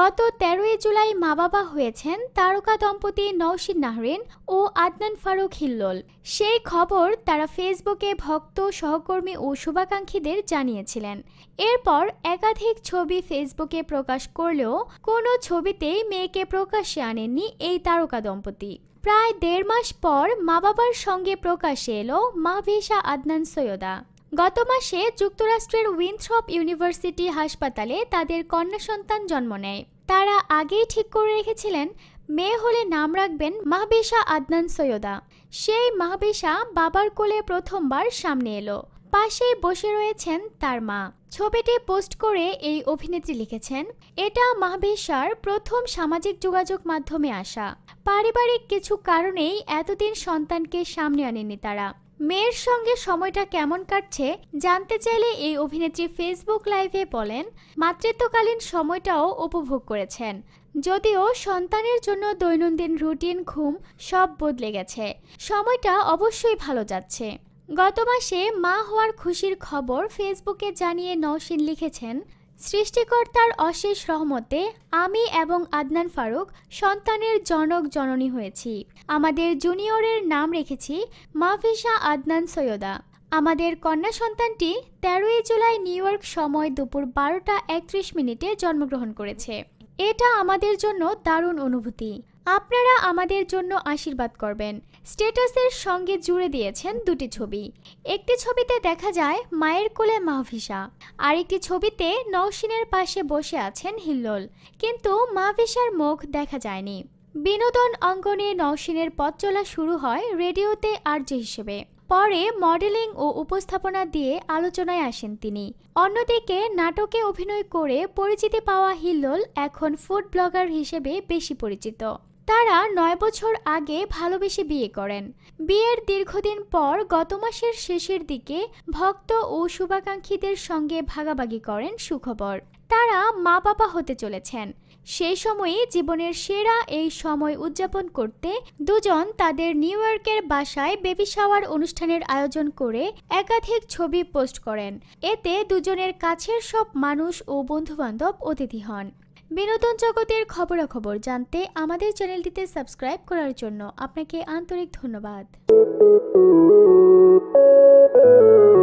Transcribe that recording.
গত তেরোই জুলাই মা বাবা হয়েছেন তারকা দম্পতি নওশিন নাহরিন ও আদনান ফারুক হিল্লোল সেই খবর তারা ফেসবুকে ভক্ত সহকর্মী ও শুভাকাঙ্ক্ষীদের জানিয়েছিলেন এরপর একাধিক ছবি ফেসবুকে প্রকাশ করলেও কোনো ছবিতেই মেয়েকে প্রকাশ্যে আনেননি এই তারকা দম্পতি প্রায় দেড় মাস পর মা বাবার সঙ্গে প্রকাশে এলো মা ভিসা আদনান সৈয়দা গত মাসে যুক্তরাষ্ট্রের উইন্থ্রপ ইউনিভার্সিটি হাসপাতালে তাদের কন্যা সন্তান জন্ম নেয় তারা আগেই ঠিক করে রেখেছিলেন মেয়ে হলে নাম রাখবেন মাহবেশা আদনান সৈয়দা সেই মাহবেশা বাবার কোলে প্রথমবার সামনে এলো পাশেই বসে রয়েছেন তার মা ছবিটি পোস্ট করে এই অভিনেত্রী লিখেছেন এটা মাহবেশার প্রথম সামাজিক যোগাযোগ মাধ্যমে আসা পারিবারিক কিছু কারণেই এতদিন সন্তানকে সামনে আনেনি তারা মেয়ের সঙ্গে সময়টা কেমন কাটছে জানতে চাইলে এই অভিনেত্রী ফেসবুক লাইভে বলেন মাতৃত্বকালীন সময়টাও উপভোগ করেছেন যদিও সন্তানের জন্য দৈনন্দিন রুটিন ঘুম সব বদলে গেছে সময়টা অবশ্যই ভালো যাচ্ছে গত মাসে মা হওয়ার খুশির খবর ফেসবুকে জানিয়ে নওশিন লিখেছেন সৃষ্টিকর্তার অশেষ রহমতে আমি এবং আদনান ফারুক সন্তানের জনক জননী হয়েছি আমাদের জুনিয়রের নাম রেখেছি মাফিসা আদনান সৈয়দা আমাদের কন্যা সন্তানটি তেরোই জুলাই নিউ ইয়র্ক সময় দুপুর বারোটা একত্রিশ মিনিটে জন্মগ্রহণ করেছে এটা আমাদের জন্য দারুণ অনুভূতি আপনারা আমাদের জন্য আশীর্বাদ করবেন স্ট্যাটাসের সঙ্গে জুড়ে দিয়েছেন দুটি ছবি একটি ছবিতে দেখা যায় মায়ের কোলে আর একটি ছবিতে নওশিনের পাশে বসে আছেন হিল্লোল কিন্তু মাহভিসার মুখ দেখা যায়নি বিনোদন অঙ্গনে নওশিনের পথ চলা শুরু হয় রেডিওতে আর্য হিসেবে পরে মডেলিং ও উপস্থাপনা দিয়ে আলোচনায় আসেন তিনি অন্যদিকে নাটকে অভিনয় করে পরিচিতি পাওয়া হিল্লোল এখন ফুড ব্লগার হিসেবে বেশি পরিচিত তারা নয় বছর আগে ভালোবেসে বিয়ে করেন বিয়ের দীর্ঘদিন পর গত মাসের শেষের দিকে ভক্ত ও শুভাকাঙ্ক্ষীদের সঙ্গে ভাগাভাগি করেন সুখবর তারা মা বাবা হতে চলেছেন সেই সময়ে জীবনের সেরা এই সময় উদযাপন করতে দুজন তাদের নিউ ইয়র্কের বাসায় বেবি শাওয়ার অনুষ্ঠানের আয়োজন করে একাধিক ছবি পোস্ট করেন এতে দুজনের কাছের সব মানুষ ও বন্ধুবান্ধব অতিথি হন বিনোদন জগতের খবরাখবর জানতে আমাদের চ্যানেলটিতে সাবস্ক্রাইব করার জন্য আপনাকে আন্তরিক ধন্যবাদ